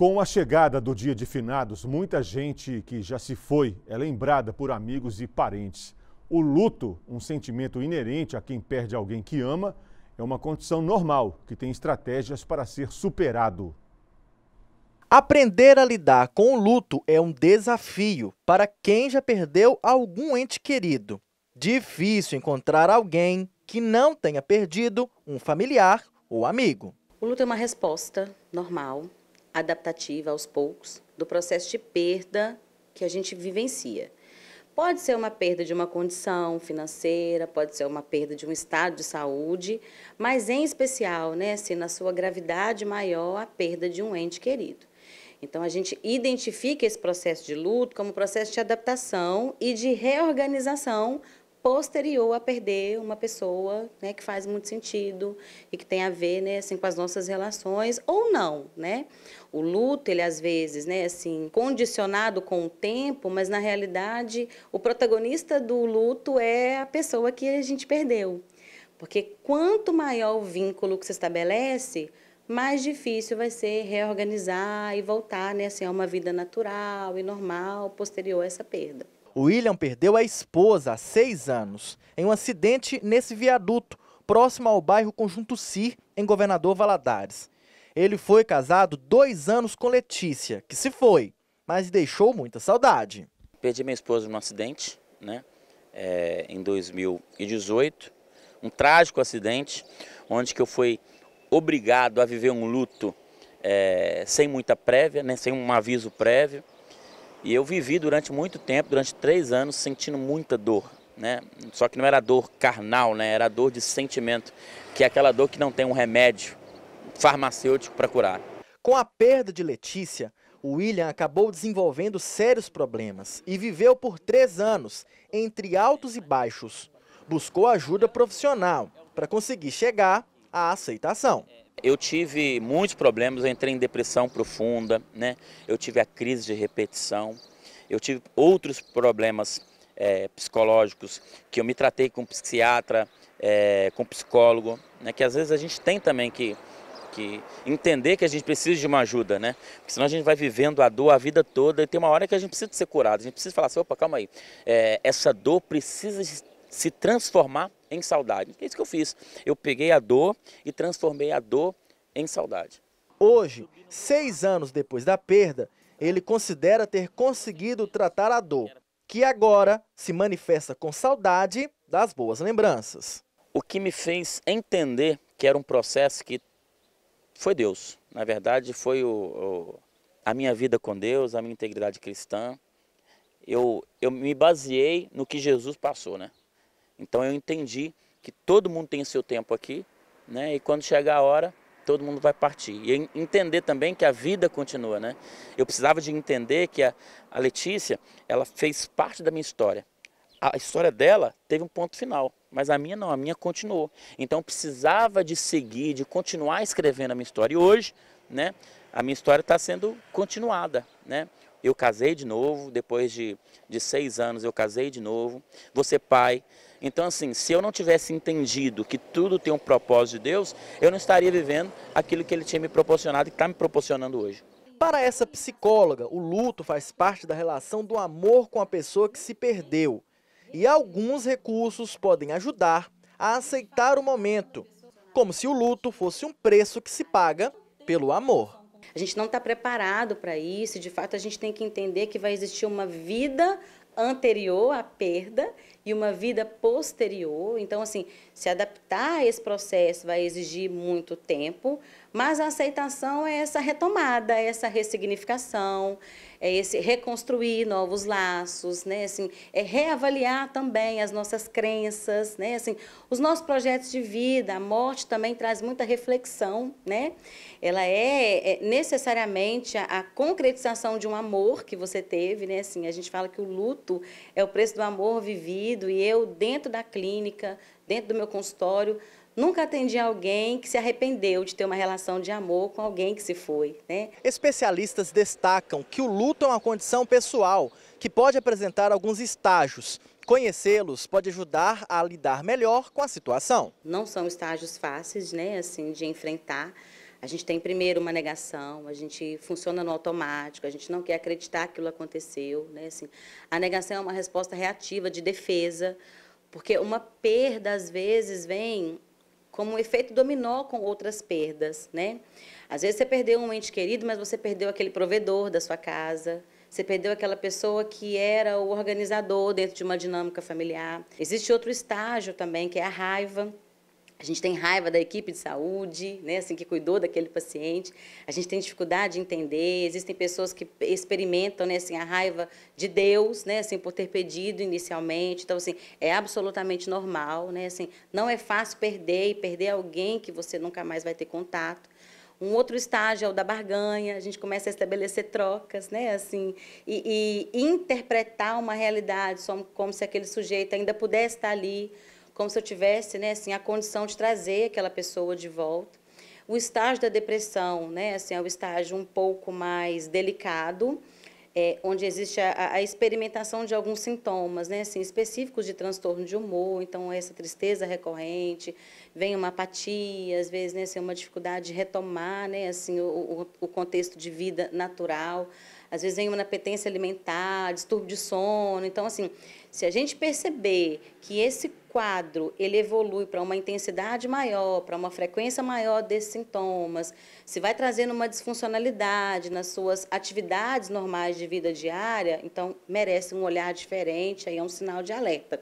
Com a chegada do Dia de Finados, muita gente que já se foi é lembrada por amigos e parentes. O luto, um sentimento inerente a quem perde alguém que ama, é uma condição normal que tem estratégias para ser superado. Aprender a lidar com o luto é um desafio para quem já perdeu algum ente querido. Difícil encontrar alguém que não tenha perdido um familiar ou amigo. O luto é uma resposta normal adaptativa aos poucos do processo de perda que a gente vivencia. Pode ser uma perda de uma condição financeira, pode ser uma perda de um estado de saúde, mas em especial, né, assim, na sua gravidade maior, a perda de um ente querido. Então, a gente identifica esse processo de luto como processo de adaptação e de reorganização posterior a perder uma pessoa né, que faz muito sentido e que tem a ver né, assim, com as nossas relações, ou não. Né? O luto, ele às vezes, né, assim, condicionado com o tempo, mas na realidade o protagonista do luto é a pessoa que a gente perdeu. Porque quanto maior o vínculo que se estabelece, mais difícil vai ser reorganizar e voltar né, assim, a uma vida natural e normal posterior a essa perda. William perdeu a esposa há seis anos em um acidente nesse viaduto, próximo ao bairro Conjunto Cir, em Governador Valadares. Ele foi casado dois anos com Letícia, que se foi, mas deixou muita saudade. Perdi minha esposa num acidente, né? É, em 2018, um trágico acidente, onde que eu fui obrigado a viver um luto é, sem muita prévia, né, sem um aviso prévio. E eu vivi durante muito tempo, durante três anos, sentindo muita dor. Né? Só que não era dor carnal, né? era dor de sentimento, que é aquela dor que não tem um remédio farmacêutico para curar. Com a perda de Letícia, o William acabou desenvolvendo sérios problemas e viveu por três anos, entre altos e baixos. Buscou ajuda profissional para conseguir chegar à aceitação. Eu tive muitos problemas, eu entrei em depressão profunda, né? eu tive a crise de repetição, eu tive outros problemas é, psicológicos que eu me tratei com psiquiatra, é, com psicólogo, né? que às vezes a gente tem também que, que entender que a gente precisa de uma ajuda, né? Porque senão a gente vai vivendo a dor a vida toda e tem uma hora que a gente precisa ser curado, a gente precisa falar assim, opa, calma aí, é, essa dor precisa se transformar em saudade. É isso que eu fiz. Eu peguei a dor e transformei a dor em saudade. Hoje, seis anos depois da perda, ele considera ter conseguido tratar a dor, que agora se manifesta com saudade das boas lembranças. O que me fez entender que era um processo que foi Deus. Na verdade, foi o, o, a minha vida com Deus, a minha integridade cristã. Eu, eu me baseei no que Jesus passou, né? Então eu entendi que todo mundo tem seu tempo aqui, né? E quando chegar a hora, todo mundo vai partir. E entender também que a vida continua, né? Eu precisava de entender que a, a Letícia, ela fez parte da minha história. A história dela teve um ponto final, mas a minha não, a minha continuou. Então eu precisava de seguir, de continuar escrevendo a minha história. E hoje, né? a minha história está sendo continuada, né? Eu casei de novo, depois de, de seis anos eu casei de novo, vou ser pai. Então, assim, se eu não tivesse entendido que tudo tem um propósito de Deus, eu não estaria vivendo aquilo que ele tinha me proporcionado e está me proporcionando hoje. Para essa psicóloga, o luto faz parte da relação do amor com a pessoa que se perdeu. E alguns recursos podem ajudar a aceitar o momento, como se o luto fosse um preço que se paga pelo amor. A gente não está preparado para isso. De fato, a gente tem que entender que vai existir uma vida anterior à perda e uma vida posterior. Então, assim, se adaptar a esse processo vai exigir muito tempo, mas a aceitação é essa retomada, é essa ressignificação, é esse reconstruir novos laços, né? Assim, é reavaliar também as nossas crenças, né? Assim, os nossos projetos de vida, a morte também traz muita reflexão, né? Ela é, é necessariamente a, a, concretização de um amor que você teve, né? Assim, a gente fala que o luto é o preço do amor vivido atendido e eu, dentro da clínica, dentro do meu consultório, Nunca atendi alguém que se arrependeu de ter uma relação de amor com alguém que se foi. Né? Especialistas destacam que o luto é uma condição pessoal, que pode apresentar alguns estágios. Conhecê-los pode ajudar a lidar melhor com a situação. Não são estágios fáceis, né, assim, de enfrentar. A gente tem primeiro uma negação, a gente funciona no automático, a gente não quer acreditar que aquilo aconteceu. Né? Assim, a negação é uma resposta reativa de defesa, porque uma perda, às vezes, vem como um efeito dominó com outras perdas. Né? Às vezes você perdeu um ente querido, mas você perdeu aquele provedor da sua casa, você perdeu aquela pessoa que era o organizador dentro de uma dinâmica familiar. Existe outro estágio também, que é a raiva a gente tem raiva da equipe de saúde, né, assim, que cuidou daquele paciente. A gente tem dificuldade de entender. Existem pessoas que experimentam, né, assim, a raiva de Deus, né, assim, por ter pedido inicialmente. Então, assim, é absolutamente normal, né, assim, não é fácil perder e perder alguém que você nunca mais vai ter contato. Um outro estágio é o da barganha, a gente começa a estabelecer trocas, né? Assim, e, e interpretar uma realidade como se aquele sujeito ainda pudesse estar ali como se eu tivesse né, assim, a condição de trazer aquela pessoa de volta. O estágio da depressão né, assim, é o estágio um pouco mais delicado, é, onde existe a, a, experimentação de alguns sintomas né, assim, específicos de transtorno de humor, então essa tristeza recorrente, vem uma apatia, às vezes né, assim, uma dificuldade de retomar né, assim, o, o contexto de vida natural, às vezes vem uma inapetência alimentar, distúrbio de sono, então assim, se a gente perceber que esse quadro ele evolui para uma intensidade maior, para uma frequência maior desses sintomas, se vai trazendo uma disfuncionalidade nas suas atividades normais de vida diária, então merece um olhar diferente, aí é um sinal de alerta.